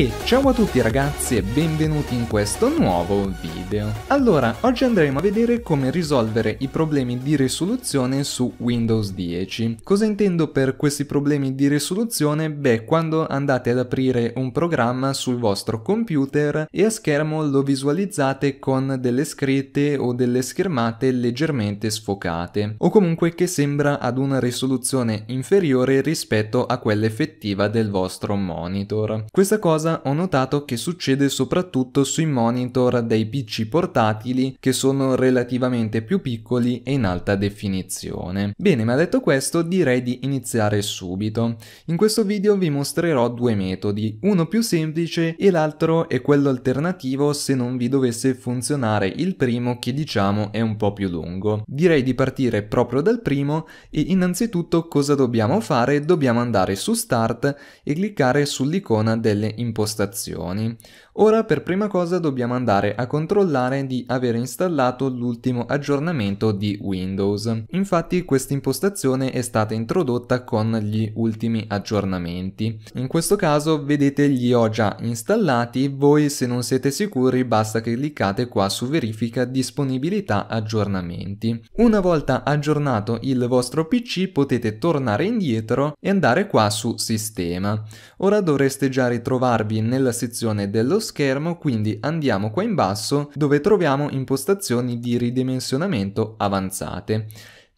E ciao a tutti ragazzi e benvenuti in questo nuovo video. Allora, oggi andremo a vedere come risolvere i problemi di risoluzione su Windows 10. Cosa intendo per questi problemi di risoluzione? Beh, quando andate ad aprire un programma sul vostro computer e a schermo lo visualizzate con delle scritte o delle schermate leggermente sfocate, o comunque che sembra ad una risoluzione inferiore rispetto a quella effettiva del vostro monitor. Questa cosa cosa ho notato che succede soprattutto sui monitor dei PC portatili che sono relativamente più piccoli e in alta definizione. Bene, ma detto questo direi di iniziare subito. In questo video vi mostrerò due metodi, uno più semplice e l'altro è quello alternativo se non vi dovesse funzionare il primo che diciamo è un po' più lungo. Direi di partire proprio dal primo e innanzitutto cosa dobbiamo fare? Dobbiamo andare su Start e cliccare sull'icona delle impostazioni impostazioni Ora per prima cosa dobbiamo andare a controllare di aver installato l'ultimo aggiornamento di Windows. Infatti questa impostazione è stata introdotta con gli ultimi aggiornamenti. In questo caso vedete li ho già installati, voi se non siete sicuri basta che cliccate qua su verifica disponibilità aggiornamenti. Una volta aggiornato il vostro PC potete tornare indietro e andare qua su sistema. Ora dovreste già ritrovarvi nella sezione dello schermo, quindi andiamo qua in basso dove troviamo impostazioni di ridimensionamento avanzate.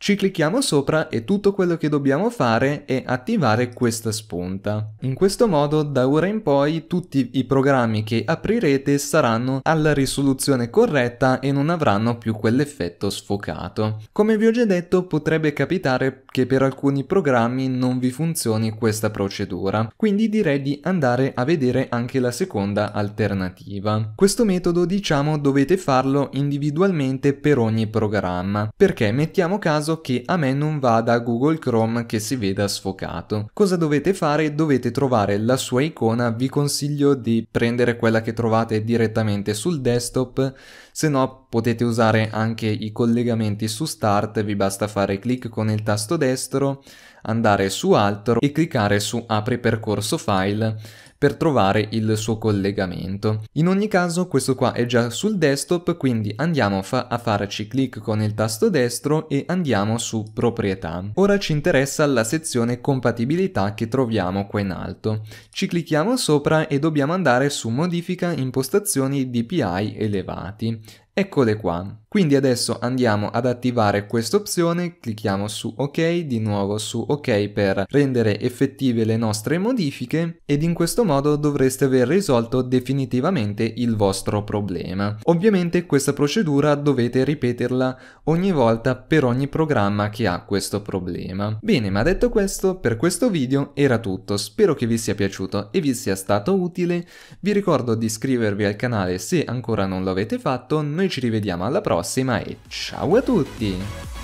Ci clicchiamo sopra e tutto quello che dobbiamo fare è attivare questa spunta. In questo modo da ora in poi tutti i programmi che aprirete saranno alla risoluzione corretta e non avranno più quell'effetto sfocato. Come vi ho già detto potrebbe capitare che per alcuni programmi non vi funzioni questa procedura, quindi direi di andare a vedere anche la seconda alternativa. Questo metodo diciamo dovete farlo individualmente per ogni programma, perché mettiamo caso caso che a me non vada Google Chrome che si veda sfocato. Cosa dovete fare? Dovete trovare la sua icona, vi consiglio di prendere quella che trovate direttamente sul desktop, se no potete usare anche i collegamenti su Start, vi basta fare clic con il tasto destro, andare su Altro e cliccare su Apri percorso file per trovare il suo collegamento. In ogni caso questo qua è già sul desktop quindi andiamo fa a farci clic con il tasto destro e andiamo su proprietà. Ora ci interessa la sezione compatibilità che troviamo qua in alto. Ci clicchiamo sopra e dobbiamo andare su modifica impostazioni DPI elevati. Eccole qua. Quindi adesso andiamo ad attivare questa opzione, clicchiamo su ok, di nuovo su ok per rendere effettive le nostre modifiche ed in questo modo dovreste aver risolto definitivamente il vostro problema. Ovviamente questa procedura dovete ripeterla ogni volta per ogni programma che ha questo problema. Bene, ma detto questo, per questo video era tutto, spero che vi sia piaciuto e vi sia stato utile, vi ricordo di iscrivervi al canale se ancora non l'avete fatto, noi ci rivediamo alla prossima prossima e ciao a tutti!